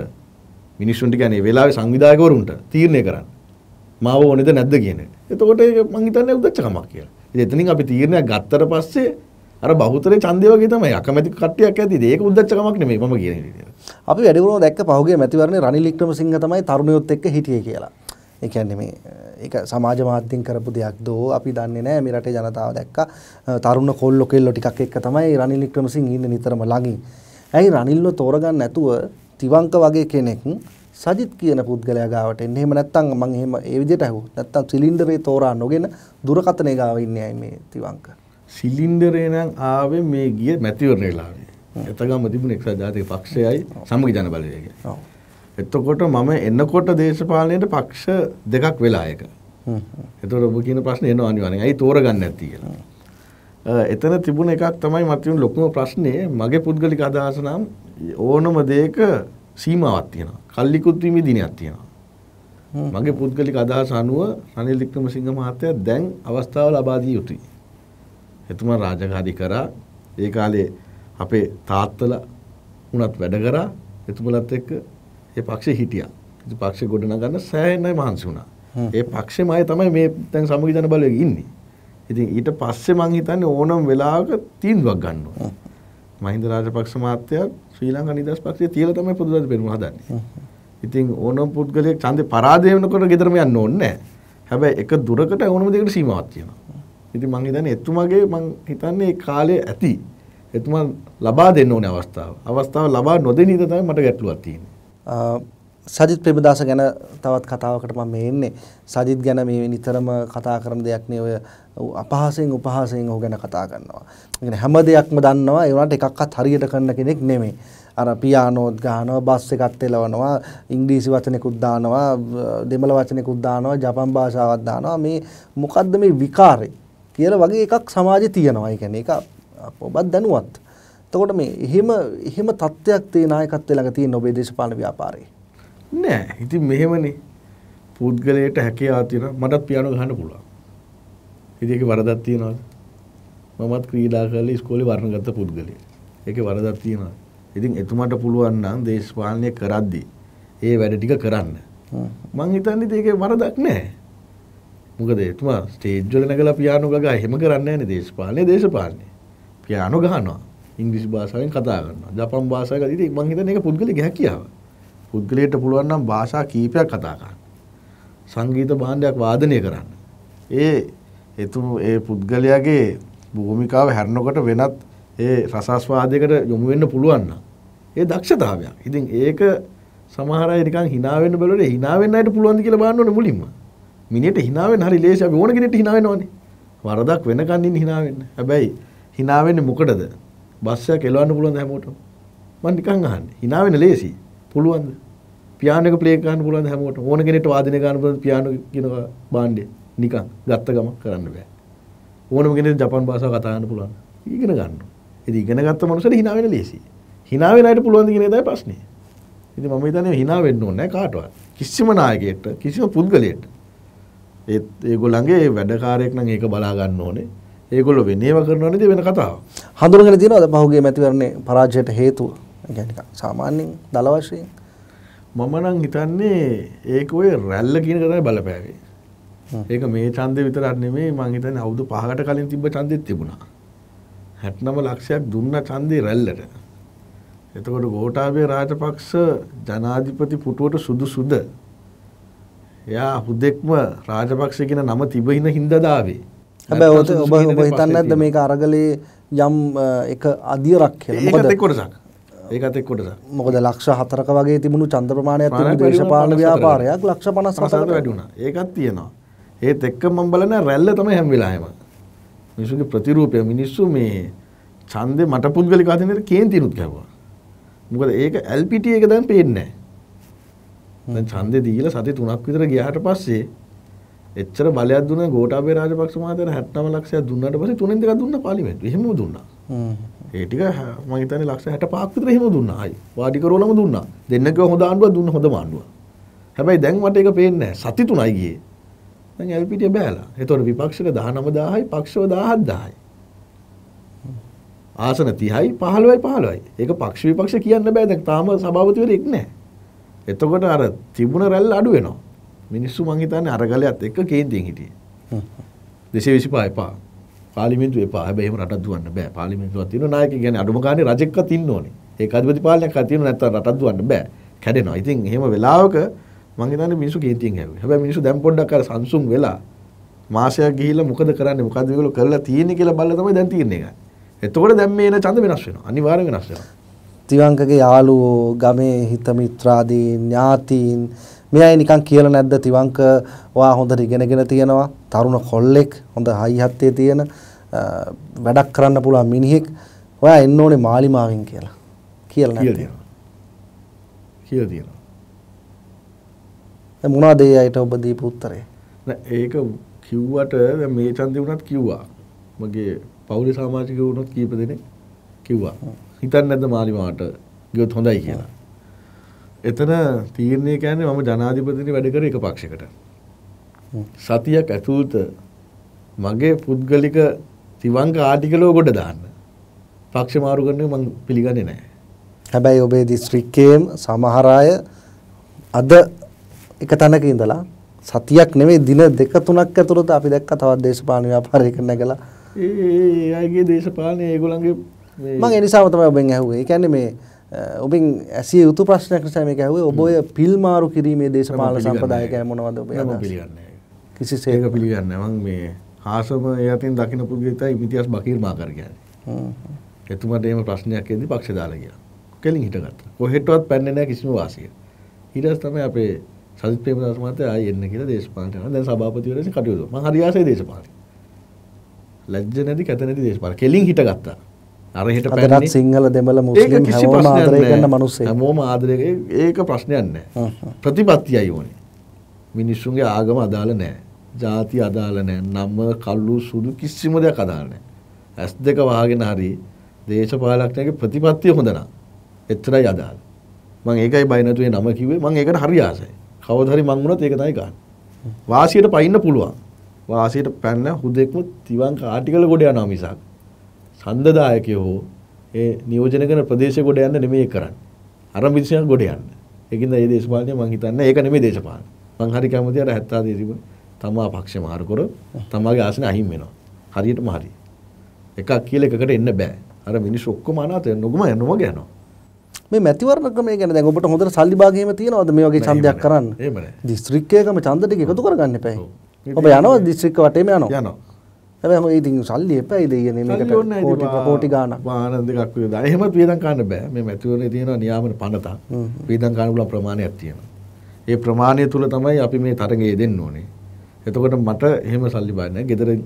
[SPEAKER 1] මිනිස්සුන්ට කියන්නේ ඒ වෙලාවේ සංවිධායකවරුන්ට තීරණය කරන්න. මාව ඕනේද නැද්ද කියන එක. එතකොට ඒක මං හිතන්නේ උද්දච්චකමක් කියලා. ඉතින් එතනින් අපි තීරණයක් ගත්තට පස්සේ අර බහුතරේ ඡන්දය වගේ තමයි අකමැති කට්ටියක් ඇති. ඒක උද්දච්චකමක් නෙමෙයි මම කියන විදිහට. අපි වැඩිපුරම දැක්ක පහුගිය මැතිවරණේ රනිල් වික්‍රමසිංහ තමයි තරුණයොත් එක්ක හිටියේ කියලා. ඒ කියන්නේ මේ
[SPEAKER 2] ඒක සමාජ මාධ්‍යෙන් කරපු දෙයක් දෝ අපි දන්නේ නැහැ මේ රටේ ජනතාව දැක්කා තරුණ කොල්ලෝ කෙල්ලෝ ටිකක් එක්ක තමයි රනිල් වික්‍රමසිංහ ඉන්නේ නිතරම ළඟින්. ඇයි රනිල්ව තෝරගන්න නැතුව තිවංක වගේ කෙනෙක් සජිත් කියන පුද්ගලයා ගාවට එන්නේ. එහෙම නැත්නම් මම එහෙම ඒ විදිහට අහුවොත් නැත්නම් සිලින්ඩරේ තෝරා නොගෙන දුරකතනේ ගාව ඉන්නේ අයි මේ තිවංක.
[SPEAKER 1] සිලින්ඩරේ නම් ආවේ මේ ගිය මැතිවරණ වෙලාවේ. එතගම තිබුණේ එක්සත් ජාතික පක්ෂයයි සමගි ජන බලවේගය. ඔව්. එතකොට මම එන්නකොට දේශපාලනයට පක්ෂ දෙකක් වෙලා එක. එතකොට ඔබ කියන ප්‍රශ්නේ එනවා අනිවාර්යෙන්. ඇයි තෝරගන්නේ නැති කියලා. එතන තිබුණ එකක් තමයි මට තිබුණ ලොකුම ප්‍රශ්නේ මගේ පුද්ගලික අදහස නම් ඕනම දෙයක සීමාවක් තියෙනවා. කල්ලිකුත් වීමේ දිනයක් තියෙනවා. මගේ පුද්ගලික අදහස අනුව රනිල් වික්‍රමසිංහ මහත්තයා දැන් අවස්ථාව ලබා දී යුතුයි. එතුමා රාජකාරී කරා. ඒ කාලේ අපේ තාත්තලා වුණත් වැඩ කරා. එතුමලත් එක්ක ඒ පක්ෂ හිටියා පක්ෂ ගොඩනගන්න සෑහෙනයි මහන්සි වුණා. ඒ පක්ෂෙම අය තමයි මේ දැන් සමගිජන බලයේ ඉන්නේ. ඉතින් ඊට පස්සේ මං හිතන්නේ ඕනම වෙලාවක තීන්දුවක් ගන්නවා. මහින්ද රාජපක්ෂ මහත්තයා ශ්‍රී ලංකා නිදහස් පක්ෂයේ තියලා තමයි පොදුරාජ පෙරමුණ හදන්නේ. ඉතින් ඕනම පුද්ගලයෙක් ඡන්දේ පරාජය වෙනකොට ගෙදරම යන්න ඕනේ නැහැ. හැබැයි එක දුරකට ඕනම දෙයකට සීමාවක් තියෙනවා. ඉතින් මං හිතන්නේ එතුමාගේ මං හිතන්නේ ඒ කාලේ ඇති. එතුමා ලබා දෙන්න ඕනේ අවස්ථාව. අවස්ථාව ලබා නොදෙන ඉඳ තමයි මට ගැටලුවක් තියෙන්නේ. සජිත් ප්‍රේමදාස ගැන තවත් කතාවකට මම එන්නේ. සජිත්
[SPEAKER 2] ගැන මේ නිතරම කතා කරන දෙයක් නේ ඔය අපහාසයෙන් උපහාසයෙන් ඔහු ගැන කතා කරනවා. يعني හැම දෙයක්ම දන්නවා ඒ වුණාට එකක්වත් හරියට කරන කෙනෙක් නෙමෙයි. අර පියානෝත් ගහනවා බස් එකක් තෙලවනවා ඉංග්‍රීසි වචනෙකුත් දානවා දෙමළ වචනෙකුත් දානවා ජපන් භාෂාවක් දානවා මේ මොකද්ද මේ විකාරේ කියලා වගේ එකක් සමාජේ තියෙනවා. ඒ කියන්නේ ඒක ඔබත් දැනුවත්. එතකොට මේ එහෙම එහෙම තත්ත්වයක් තේ නායකත්වය ළඟ තියෙන ඔබේ දේශපාලන ව්‍යාපාරයේ.
[SPEAKER 1] නෑ. ඉතින් මෙහෙමනේ. පුද්ගලයට හැකියාව තියෙනවා. මටත් පියානෝ ගහන්න පුළුවන්. ඉතින් ඒකේ වරදක් තියනවාද? මමත් ක්‍රීඩා කරලා ඉස්කෝලේ වර්ණගත පුද්ගලයෙක්. ඒකේ වරදක් තියනවා. ඉතින් එතුමාට පුළුවන් නම් දේශපාලනය කරද්දී ඒ වැඩ ටික කරන්න. මං හිතන්නේ ඒකේ වරදක් නෑ. මොකද එතුමා ස්ටේජ් වල නැගලා පියානෝ ගගා එහෙම කරන්නේ නැනේ දේශපාලනේ දේශපාලනේ. පියානෝ ගහනවා. ඉංග්‍රීසි භාෂාවෙන් කතා කරනවා. ජපන් භාෂාව ගැන ඉතින් මම හිතන්නේ ඒක පුද්ගලික හැකියාව. පුද්ගලයට පුළුවන් නම් භාෂා කීපයක් කතා කරන්න. සංගීත භාණ්ඩයක් වාදනය කරන්න. ඒ එතුමු ඒ පුද්ගලයාගේ භූමිකාව හැරෙනකොට වෙනත් ඒ රසාස්වාදයකට යොමු වෙන්න පුළුවන් ඒ දක්ෂතාවයක්. ඉතින් ඒක සමහර අය නිකන් hina වෙන්න බලවල hina වෙන්න අයට පුළුවන්ද කියලා බලන්න ඕනේ මුලින්ම. මිනිහට hina වෙන්න හරි ලේසි අපි ඕන කෙනෙක්ට hina වෙනවනේ. වරදක් වෙනකන් ඉන්න hina වෙන්න. හැබැයි hina වෙන්නේ මොකටද? බස් එකක් එලවන්න පුළුවන්ද හැමෝටම? මම නිකන් අහන්නේ. hina වෙන ලේසි. පුළුවන්ද? පියානෝ එක ප්ලේ කරන්න පුළුවන්ද හැමෝටම? ඕන කෙනෙක්ට වාදනය ගන්න පුළුවන් පියානෝ කියන භාණ්ඩය. නිකන් ගත්ත ගමන් කරන්න බෑ. ඕනම කෙනෙක් ජපාන් භාෂාව කතා කරන්න පුළුවන්. ඉගෙන ගන්න. ඉතින් ඉගෙන ගත්ත මනුස්සයට hina වෙන ලේසි. hina වෙන අයට පුළුවන්ද කියන එකයි ප්‍රශ්නේ. ඉතින් මම හිතන්නේ hina වෙන්න ඕනේ නැහැ කාටවත්. කිසිම නායකයෙක්ට, කිසිම පුද්ගලයෙක්ට. ඒත් ඒගොල්ලන්ගේ වැඩකාරයෙක් නම් ඒක බලා ගන්න ඕනේ. ඒගොල්ල වෙනේව කරනවා නේද වෙන කතාවක්.
[SPEAKER 2] හඳුනගෙන තියෙනවද පහුගිය මැතිවරණේ පරාජයට හේතුව? يعني සාමාන්‍යයෙන් දල
[SPEAKER 1] වශයෙන් මම නම් හිතන්නේ ඒක ඔය රැල්ල කියන කතාවේ බලපෑවේ. ඒක මේ ඡන්දේ විතරක් නෙමෙයි මං හිතන්නේ අවුරුදු 5කට කලින් තිබ්බ ඡන්දෙත් තිබුණා. 69 ලක්ෂයක් දුන්න ඡන්දේ රැල්ලට. එතකොට ගෝඨාභය රාජපක්ෂ ජනාධිපති පුටුවට සුදුසුද? එයා හුදෙක්ම රාජපක්ෂ කියන නම තිබෙන හින්දා දාවේ. හැබැයි ඔත ඔබ ඔබ හිතන්නේ නැද්ද
[SPEAKER 2] මේක අරගලේ යම් එක අදියරක් කියලා මොකද ඒකත් එක්ක කොටසක්
[SPEAKER 1] ඒකත් එක්ක කොටසක්
[SPEAKER 2] මොකද ලක්ෂ 4ක වගේ තිබුණු ඡන්ද ප්‍රමාණයක් තිබුණු දේශපාලන ව්‍යාපාරයක් ලක්ෂ 54කට වැඩි වුණා
[SPEAKER 1] ඒකත් තියෙනවා ඒත් එක්ක මම බලන රැල්ල තමයි හැම වෙලාවෙම මිනිසුන්ගේ ප්‍රතිරූපය මිනිස්සු මේ ඡන්දේ මට පුද්ගලික ආධිනේට කේන්තිනුත් ගැහුවා මොකද ඒක LPT එක දැන් පේන්නේ නැහැ දැන් ඡන්දේ දීලා සති 3ක් විතර ගියාට පස්සේ එච්චර බලයක් දුන්න ගෝඨාභය රාජපක්ෂ මහත්තයාට 69 ලක්ෂයක් දුන්නාට පස්සේ තුනෙන් දෙකක් දුන්න පාර්ලිමේන්තුවේ. එහෙම දුන්නා. ඒ ටික මම හිතන්නේ ලක්ෂ 65ක් විතර එහෙම දුන්නා. ආයි වාඩි කරවලම දුන්නා. දෙන්නක හොඳ ආණ්ඩුවක් දුන්න හොඳම ආණ්ඩුවක්. හැබැයි දැන් මට ඒක පේන්නේ නැහැ. සති තුනයි ගියේ. දැන් එල්පීටේ බෑලා. ඒතකොට විපක්ෂක 19000යි පක්ෂව 17000යි. ආසන 30යි 15යි 15යි. ඒක පක්ෂ විපක්ෂ කියන්න බෑ දැන් තාම සභාපතිවරයෙක් නැහැ. එතකොට අර තිබුණ රැල්ල අඩු වෙනවා. මිනිස්සු මං හිතන්නේ අරගලයත් එක්ක කේන්තියෙන් හිටියේ. 225 එපා. පාර්ලිමේන්තුව එපා. හැබැයි එහෙම රටක් දුවන්න බෑ. පාර්ලිමේන්තුවක් තියෙනවා නායකයෙක් කියන්නේ අඩුම ගානේ රජෙක්වත් ඉන්න ඕනේ. ඒකාධිපති පාලනයක් අතින නැත්තම් රටක් දුවන්න බෑ. කැඩෙනවා. ඉතින් එහෙම වෙලාවක මං හිතන්නේ මිනිස්සු කේන්තියෙන් හැරුවේ. හැබැයි මිනිස්සු දැන් පොඩ්ඩක් අර සංසුන් වෙලා මාසයක් ගිහිල්ලා මොකද කරන්නේ? මොකද මේගොල්ලෝ කරලා තියෙන්නේ කියලා බලලා තමයි දැන් තීරණය ගන්නේ. එතකොට දැන් මේ එන ඡන්ද වෙනස් වෙනවා. අනිවාර්යෙන් වෙනස් වෙනවා.
[SPEAKER 2] තිවංකගේ යාළුවෝ ගමේ හිත මිත්‍රාදීන් ඥාතීන් මේ අය නිකන් කියලා නැද්ද තිවංක ඔයා හොඳට ඉගෙනගෙන තියෙනවා තරුණ කොල්ලෙක් හොඳ හයි හත්තේ තියෙන වැඩක් කරන්න පුළුවන් මිනිහෙක් ඔයා එන්න ඕනේ මාලිමාවෙන් කියලා කියලා නැද්ද කියලා තියෙනවා දැන් මොනවද ඒ අයට ඔබ දීපු උත්තරේ
[SPEAKER 1] ඒක කිව්වට මේ ඡන්දේ වුණත් කිව්වා මගේ පෞලේ සමාජිකයෝ වුණත් කීප දෙනෙක් කිව්වා හිතන්නේ නැද්ද මාලිමාවට ගියොත් හොඳයි කියලා එතන තීරණය කියන්නේ මම ජනාධිපතිනි වැඩ කරේ එක පක්ෂයකට. සතියක් ඇතුළත මගේ පුද්ගලික තිවංග ආටිකලෝ ගොඩ දාන්න. පක්ෂ මාරු කරන එක මම පිළිගන්නේ නැහැ.
[SPEAKER 2] හැබැයි ඔබේ දිස්ත්‍රික්කයේම සමහර අය අද එක තැනක ඉඳලා සතියක් නෙමෙයි දින දෙක තුනක් ඇතුළත අපි දැක්ක තවත් දේශපාලන ව්‍යාපාරයක නැගලා
[SPEAKER 1] ඒ අයගේ දේශපාලනේ ඒගොල්ලන්ගේ මම ඒ නිසාම
[SPEAKER 2] තමයි ඔබෙන් ඇහුවේ. ඒ කියන්නේ මේ ඔබෙන් ඇසිය යුතු ප්‍රශ්නයක් නිසා මේක ඇහුවේ ඔබ ඔය පිල් මාරු කිරීමේ දේශපාලන සම්ප්‍රදායකය මොනවද ඔබ
[SPEAKER 1] පිළිගන්නේ කිසිසේක පිළිගන්නේ මම මේ හාසම යතින් දකින්න පුද්ගලිතයි ඉතිහාස බකීර් මාකර් කියන්නේ එතුමාට එහෙම ප්‍රශ්නයක් එද්දි පක්ෂ දාලා ගියා කෙලින් හිටගත්තා කොහෙටවත් පැන්නේ නැහැ කිසිම වාසිය ඊට පස්සේ තමයි අපේ සජිත් ප්‍රේමදාස මහත්තයා ආයෙ එන්න කියලා දේශපාලනට යනවා දැන් සභාපතිවරයෙක් කටයුතු මම හරි ආසයි දේශපාලන ලැජ්ජ නැති කැත නැති දේශපාලන කෙලින් හිටගත්තා අරහිට පැත් සිංහල
[SPEAKER 2] දෙමල මුස්ලිම් හැමෝම ආදරය කරන
[SPEAKER 1] මිනිස්සු හැමෝම ආදරය ඒක ප්‍රශ්නයක් නැහැ ප්‍රතිපත්තියයි ඕනේ මිනිස්සුන්ගේ ආගම අදාළ නැහැ ಜಾති අදාළ නැහැ නම කල්ලු සුදු කිසිම දෙයක් අදාළ නැහැ ඇස් දෙක වහගෙන හරි දේශපාලකණගේ ප්‍රතිපත්තිය හොඳ නම් එච්චරයි අදාළ මම ඒකයි බය නැතුවේ නම කිව්වේ මම ඒකට හරි ආසයි කවදා හරි මං වුණත් ඒක තමයි ගන්න වාසියට පයින්න පුළුවන් වාසියට පැන්න හුදෙක්ම තිවන් කාටිකල ගොඩ යනවා මිසක් හන්දදායකයෝ හෝ ඒ නියෝජන කරන ප්‍රදේශ ගොඩ යන්න නෙමෙයි කරන්නේ. අරන් විශ්වාස ගොඩ යන්න. ඒකින්ද මේ දේශපාලනය මම හිතන්නේ ඒක නෙමෙයි දේශපාලන. මං හරි කැමති අර 70 දේ තිබුණ තමා පක්ෂ මාරු කර තමාගේ ආසන අහිමි වෙනවා. හරියටම හරි. එකක් කියලා එකකට එන්න බෑ. අර මිනිස්සු ඔක්කොම අනාත නොගම නොමග යනවා. මේ මැතිවරණ ක්‍රමය ගැන දැන් ඔබට හොඳට
[SPEAKER 2] සල්ලි භාගයේම තියනවාද මේ වගේ ඡන්දයක් කරන්න? දිස්ත්‍රික්කයකම ඡන්ද ටික එකතු කරගන්න එපා.
[SPEAKER 1] ඔබ යනවා දිස්ත්‍රික්ක වටේම යනවා. යනවා.
[SPEAKER 2] හැම ඉතින් සල්ලි එපයි දෙයන කෝටි
[SPEAKER 1] ගාන පානදකක් ද එහෙම පියදන් කාන්න බෑ මේ මැතිවරණ තියෙන නියාමන පනතා පීදන් කාණුල ප්‍රමාණයක් තියෙන. ඒ ප්‍රමාණය තුළ තමයි අපි මේ තරගේ දෙන්න ඕනේ. එතකොට මට එහෙම සල්ලි බාන්න ගෙදර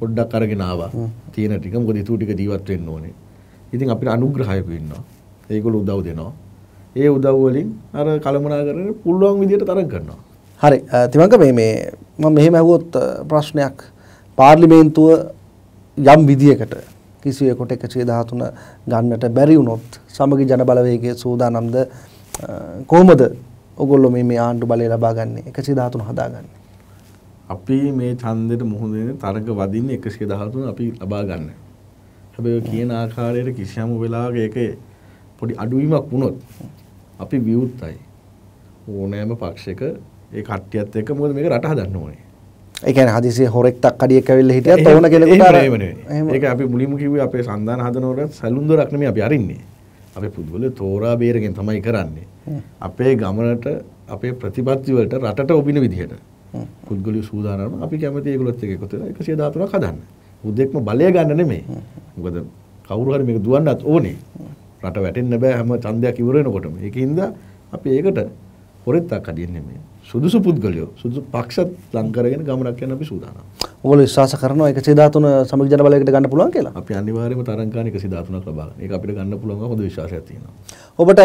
[SPEAKER 1] පොඩ්ඩක් අරගෙනවා තියෙන ටික මොකද ඉතුරු ටික ජීවත් වෙන්න ඕනේ. ඉතින් අපිට අනුග්‍රහයක ඉන්නවා. ඒගොල්ලෝ උදව් දෙනවා. ඒ උදව් වලින් අර කලමනාකරන පුළුවන් විදියට තරඟ කරනවා. හරි තිමංග මේ මේ මම
[SPEAKER 2] මෙහෙම ඇහුවොත් ප්‍රශ්නයක් පාර්ලිමේන්තුව යම් විදියකට කිසිවෙකුට 113 ගන්නට බැරි වුණොත් සමගි ජන බලවේගයේ සූදානම්ද කොහොමද ඔගොල්ලෝ මේ මේ ආණ්ඩු බලය ලබා ගන්නේ 113 හදාගන්නේ
[SPEAKER 1] අපි මේ ඡන්දෙට මුහුණ දෙන තරග වදින්නේ 113 අපි ලබා ගන්න. හැබැයි කියන ආකාරයට කිසියම් වෙලාවක ඒකේ පොඩි අඩුවීමක් වුණොත් අපි විවුර්තයි. ඕනෑම පක්ෂයක ඒ කට්ටියත් එක්ක මොකද මේක රට හදන්න ඕනේ.
[SPEAKER 2] ඒ කියන්නේ හදිසිය හොරෙක් තක්කඩියෙක් ඇවිල්ලා හිටියත් ඕන කෙනෙකුට අර
[SPEAKER 1] ඒක අපි මුලින්ම කිව්වේ අපේ සඳහන් හදනකොට සැලුම් දොරක් නෙමෙයි අපි අරින්නේ. අපේ පුදුවල තෝරා බේරගෙන තමයි කරන්නේ. අපේ ගමනට අපේ ප්‍රතිපත්ති වලට රටට ඔබින විදිහට පුද්ගලික සූදානම් අපි කැමති ඒගොල්ලොත් එක්ක එකතු වෙලා 113ක් හදන්න. උදෙක්ම බලය ගන්න නෙමෙයි. මොකද කවුරු හරි මේක දුවන්නත් ඕනේ. රට වැටෙන්න බෑ හැම ඡන්දයක් ඉවර වෙනකොටම. ඒකින්ද අපි ඒකට හොරෙත්තක් අදින්නේ නෙමෙයි. සුදුසු පුද්ගලයෝ සුදු පක්ෂත් ලංකරගෙන
[SPEAKER 2] ගමනක් යන්න අපි සූදානම්. ඔයගොල්ලෝ විශ්වාස කරනවා 113 සමග ජන බලයකට ගන්න පුළුවන් කියලා? අපි අනිවාර්යයෙන්ම
[SPEAKER 1] තරංකාන 113ක් ලබා ගන්න. ඒක අපිට ගන්න පුළුවන් හොඳ විශ්වාසයක් තියෙනවා.
[SPEAKER 2] ඔබට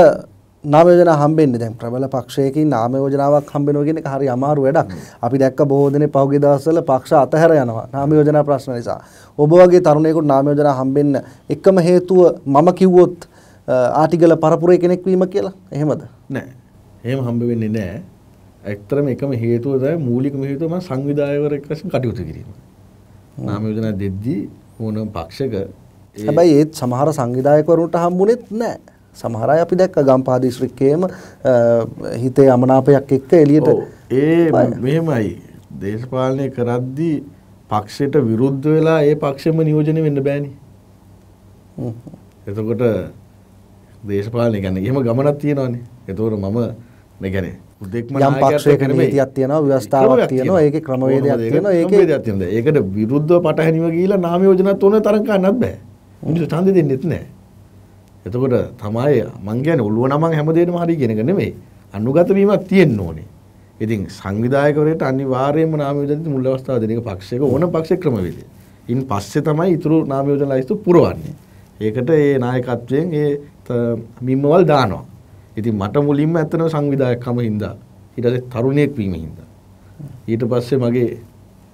[SPEAKER 2] නාම යෝජනා හම්බෙන්නේ දැන් ප්‍රබල පක්ෂයකින් නාම යෝජනාවක් හම්බෙනවා කියන එක හරි අමාරු වැඩක්. අපි දැක්ක බොහෝ දෙනේ පහුගිය දවස්වල පක්ෂ අතහැර යනවා නාම යෝජනා ප්‍රශ්න නිසා. ඔබ වගේ තරුණයෙකුට නාම යෝජනා හම්බෙන්න එකම හේතුව මම කිව්වොත් ආටිගල පරපුරේ කෙනෙක් වීම කියලා. එහෙමද?
[SPEAKER 1] නෑ. එහෙම හම්බ වෙන්නේ නෑ. ඇත්තරම එකම හේතුව තමයි මූලිකම හේතුව මම සංවිධායකවරයෙක් වශයෙන් කටයුතු කිරීම. නාම යෝජනා දෙද්දී ඕනම පක්ෂක හැබැයි
[SPEAKER 2] ඒත් සමහර සංවිධායකවරුන්ට හම්බුනේත් නැහැ. සමහර අය අපි දැක්ක ගම්පහ දිස්ත්‍රික්කයේම හිතේ අමනාපයක් එක්ක එළියට
[SPEAKER 1] ඒ මෙහෙමයි දේශපාලනය කරද්දී පක්ෂයට විරුද්ධ වෙලා ඒ පක්ෂෙම නියෝජනය වෙන්න බෑනේ. එතකොට දේශපාලනය ගැන එහෙම ගමනක් තියෙනවානේ. එතකොට මම මේ කියන්නේ යම් පක්ෂයක නීතියක්
[SPEAKER 2] තියෙනවා ව්‍යවස්ථාවක් තියෙනවා ඒකේ ක්‍රමවේදයක් තියෙනවා ඒකේ
[SPEAKER 1] ක්‍රමවේදයක් තියෙනවා ඒකට විරුද්ධව පටහැනිව ගිහිලා නාම යෝජනාත් ඕනේ තරම් කන්නත් බෑ මිනිස්සු ඡන්දෙ දෙන්නෙත් නෑ එතකොට තමයි මං කියන්නේ ඔළුව නමං හැමදේම හරි කියන එක නෙමෙයි අනුගත වීමක් තියෙන්න ඕනේ ඉතින් සංවිධායකවරයට අනිවාර්යයෙන්ම නාම යෝජනාවේ මුල් අවස්ථාව දෙන එක පක්ෂයක ඕන පක්ෂයේ ක්‍රමවේදය ඉන් පස්සේ තමයි ඉතුරු නාම යෝජනා ලයිස්තු පුරවන්නේ ඒකට ඒ නායකත්වයෙන් ඒ මිම්මවල් දානවා ඉතින් මට මුලින්ම ඇත්තනම සංවිධායකකම හින්දා ඊට පස්සේ තරුණයෙක් වීම හින්දා ඊට පස්සේ මගේ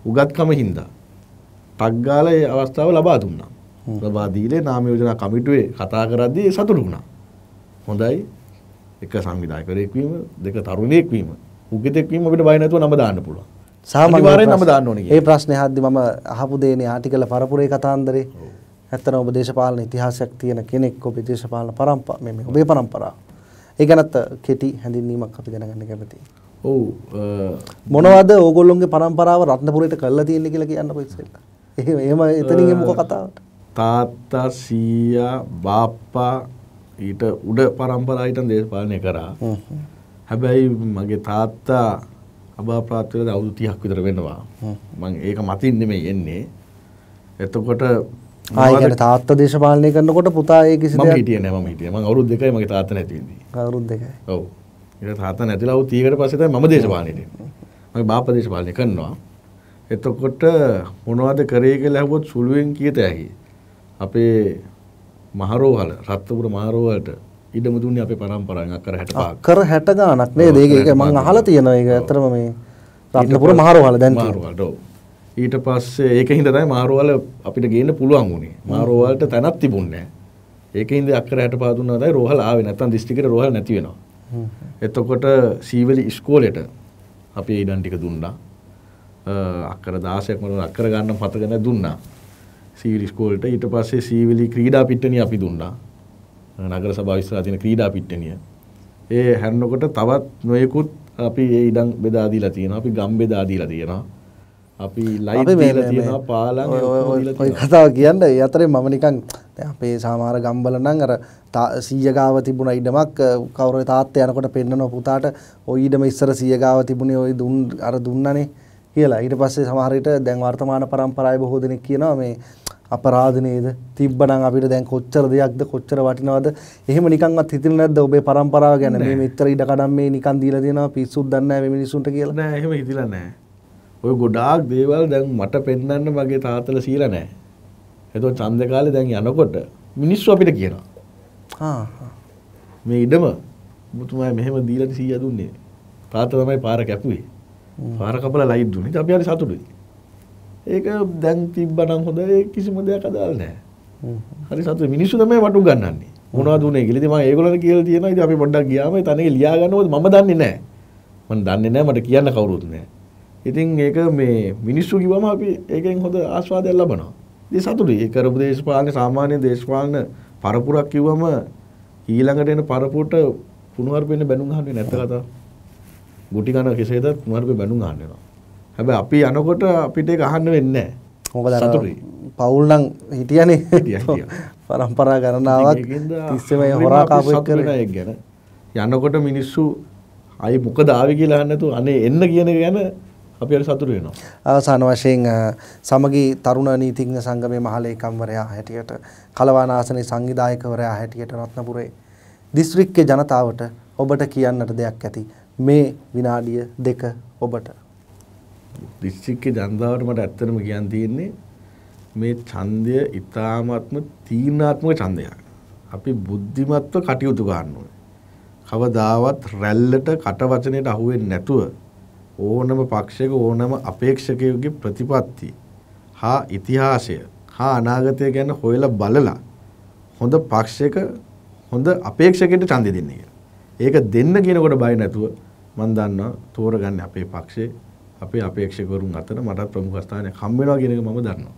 [SPEAKER 1] උගත්කම හින්දා ටක් ගාලා ඒ අවස්ථාව ලබා දුන්නා. ලබා දීලේ නාම යෝජනා කමිටුවේ කතා කරද්දී සතුටු වුණා. හොඳයි. එක සංවිධායකයෙක් වීම, දෙක තරුණයෙක් වීම, උගතෙක් වීම අපිට බය නැතුව නම දාන්න පුළුවන්. සාමාන්‍යයෙන් නම දාන්න ඕනේ කියලා. ඒ
[SPEAKER 2] ප්‍රශ්නේ අහද්දි මම අහපු දේනේ ආටිකල පරපුරේ කතාන්දරේ. ඇත්තටම ඔබ දේශපාලන ඉතිහාසයක් තියෙන කෙනෙක් ඔබ දේශපාලන පරම්පරාව මේ ඔබේ පරම්පරාව. ඒ ගැනත් කෙටි හැඳින්වීමක් අපි දැනගන්න කැමතියි. ඔව් මොනවද ඕගොල්ලොන්ගේ පරම්පරාව රත්නපුරේට කරලා තියෙන්නේ කියලා කියන්න පොයිසෙල්ලා. එහෙම එහෙම එතනින් එමුක කතාවට.
[SPEAKER 1] තාත්තා සීයා බාප්පා ඊට උඩ පරම්පරාවට දේශපාලනය කරා. හැබැයි මගේ තාත්තා අභාප්‍රාප්ත වෙලා අවුරුදු 30ක් විතර වෙනවා. මම ඒක මතින් නෙමෙයි එන්නේ. එතකොට ආයකට
[SPEAKER 2] තාත්තා දේශපාලනය කරනකොට පුතා ඒ කිසි දෙයක් මම
[SPEAKER 1] හිටියේ නෑ මම හිටියේ මම අවුරුදු දෙකයි මගේ තාත්තා නැති වෙන්නේ අවුරුදු දෙකයි ඔව් ඊට තාත්තා නැතිලා වූ 30කට පස්සේ තමයි මම දේශපාලනයට එන්නේ මගේ බාප්පා දේශපාලනය කරනවා එතකොට මොනවද කරේ කියලා අහුවොත් සුළුවෙන් කියත හැකි අපේ මහරෝහල රත්නපුර මහරෝහලට ඉඩම දුන්නේ අපේ පරම්පරාවෙන් අක්කර 65ක්
[SPEAKER 2] අක්කර 60 ගාණක් නේද ඒක ඒක මම අහලා තියෙනවා ඒක ඇත්තටම මේ රත්නපුර මහරෝහල දැන් තියෙනවා
[SPEAKER 1] මහරෝහලට ඔව් ඊට පස්සේ ඒක හින්දා තමයි මාරෝවල අපිට ගේන්න පුළුවන් වුණේ. මාරෝවලට තැනක් තිබුණේ නැහැ. ඒක හින්දා අක්කරයට පාදුන්නා තමයි රෝහල ආවේ. නැත්තම් දිස්ත්‍රික්කේ රෝහල නැති වෙනවා. එතකොට සීවලි ඉස්කෝලේට අපි ඉඩම් ටික දුන්නා. අක්කර 16ක් මම අක්කර ගන්න පතගෙන දුන්නා. සීවිලි ස්කෝල්ට ඊට පස්සේ සීවිලි ක්‍රීඩා පිට්ටනිය අපි දුන්නා. නගර සභාව ඉස්සරහා තියෙන ක්‍රීඩා පිට්ටනිය. ඒ හැරෙනකොට තවත් නොයෙකුත් අපි ඒ ඉඩම් බෙදා දීලා තියෙනවා. අපි ගම් බෙදා දීලා තියෙනවා. අපි ලයි පාලන් ඔයි කතාව
[SPEAKER 2] කියන්න අතරේ මම නිකං අපේ සාමාර ගම්බලනං අර සීයගාව තිබුණ ඉඩමක් කවර තාත්ත යනකොට පෙන්න්නන පුතාට ඔයිඩම ඉස්සර සියගාව තිබුණේ ඔයි දුන් අර දුන්නනේ කියලා ඊට පස්සේ සමහරයට දැන් වර්තමාන පරම්පරාය බොහෝ දෙනෙක් කියනවා මේ අපරාධනේද තිබ්බනම් අපිට දැන් කොච්චර දෙයක්ද කොච්චර වටිනවද එහෙම නිකන්වත් හිතෙන්නේ නැද්ද ඔබේ පරම්පරාව ගැන මේ මෙච්චර
[SPEAKER 1] ඉඩ කඩම් මේ නිකන් දීලා දෙනවා පිස්සුත් දන්නේ නැහැ මේ මිනිස්සුන්ට කියලා නෑ එහෙම හිතිලා නෑ ඔය ගොඩාක් දේවල් දැන් මට පෙන්වන්න මගේ තාත්තල සීලා නැහැ. එතකොට ඡන්ද කාලේ දැන් යනකොට මිනිස්සු අපිට කියනවා. ආ මේ ඉඩම මුතුමා මෙහෙම දීලා 100 දුන්නේ. තාත්තා තමයි පාර කැපුවේ. පාර කපලා ලයිට් දුන්නේ. අපි හරි සතුටුයි. ඒක දැන් තිබ්බනම් හොඳයි කිසිම දෙයක් අදාළ නැහැ. හරි සතුටු මිනිස්සු තමයි වටු ගන්නන්නේ. මොනවද උනේ කියලා. ඉතින් මම ඒගොල්ලන්ට කියලා තියෙනවා. ඉතින් අපි පොඩ්ඩක් ගියාම තනිය ලියා ගන්නවද මම දන්නේ නැහැ. මම දන්නේ නැහැ මට කියන්න කවුරුත් නැහැ. ඉතින් ඒක මේ මිනිස්සු කිවම අපි ඒකෙන් හොඳ ආස්වාදයක් ලබනවා. ඉතින් සතුටුයි. ඒ කරපු දේශපාලන සාමාන්‍ය දේශපාලන පරපුරක් කිව්වම ඊළඟට එන පරපුරට පුනර්වෙන්න බැනුම් අහන්නේ නැත්ත කතාව. ගුටි ගන්න කෙසේද පුනර්වෙ බැනුම් අහන්න වෙනවා. හැබැයි අපි යනකොට අපිට ඒක අහන්න වෙන්නේ නැහැ. මොකද සතුටුයි. පවුල් නම් හිටියනේ.
[SPEAKER 2] පරම්පරා ගණනාවක් තිස්සේම හොරා කාපු එක කරන
[SPEAKER 1] එක ගැන යනකොට මිනිස්සු අයි මොකද ආවේ කියලා අහන්න නැතුව අනේ එන්න කියන එක ගැන අපි හරි සතුටු වෙනවා.
[SPEAKER 2] අවසාන වශයෙන් සමගි තරුණ නීතිඥ සංගමේ මහලේකම්වරයා හැටියට කලවාන ආසනයේ සංවිධායකවරයා හැටියට රත්නපුරේ දිස්ත්‍රික්කයේ ජනතාවට ඔබට කියන්නට දෙයක් ඇති. මේ විනාඩිය දෙක ඔබට.
[SPEAKER 1] දිස්ත්‍රික්කයේ ජනතාවට මට ඇත්තටම කියන්න තියෙන්නේ මේ ඡන්දය ඊ타මාත්ම තීනාත්මක ඡන්දයක්. අපි බුද්ධිමත්ව කටයුතු ගන්න ඕනේ. කවදාවත් රැල්ලට කට වචනයට අහුවෙන්නේ නැතුව ඕනම පක්ෂයක ඕනම අපේක්ෂකයගේ ප්‍රතිපත්ති හා ඉතිහාසය හා අනාගතය ගැන හොයලා බලලා හොඳ පක්ෂයක හොඳ අපේක්ෂකෙට ඡන්දෙ දෙන්නේ කියලා. ඒක දෙන්න කියනකොට බය නැතුව මම දන්නවා තෝරගන්නේ අපේ පක්ෂේ අපේ අපේක්ෂකවරුන් අතර මටත් ප්‍රමුඛ ස්ථානයක් හම් වෙනවා කියන එක මම දන්නවා.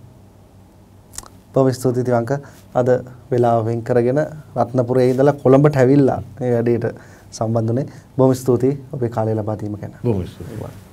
[SPEAKER 2] බොහොම ස්තුතියි තිවංක අද වේලාව වෙන් කරගෙන රත්නපුරේ ඉඳලා කොළඹට ඇවිල්ලා මේ වැඩේට සම්බන්ධුනේ. බොහොම ස්තුතියි ඔබේ කාලය ලබා දීම ගැන. බොහොම ස්තුතියි.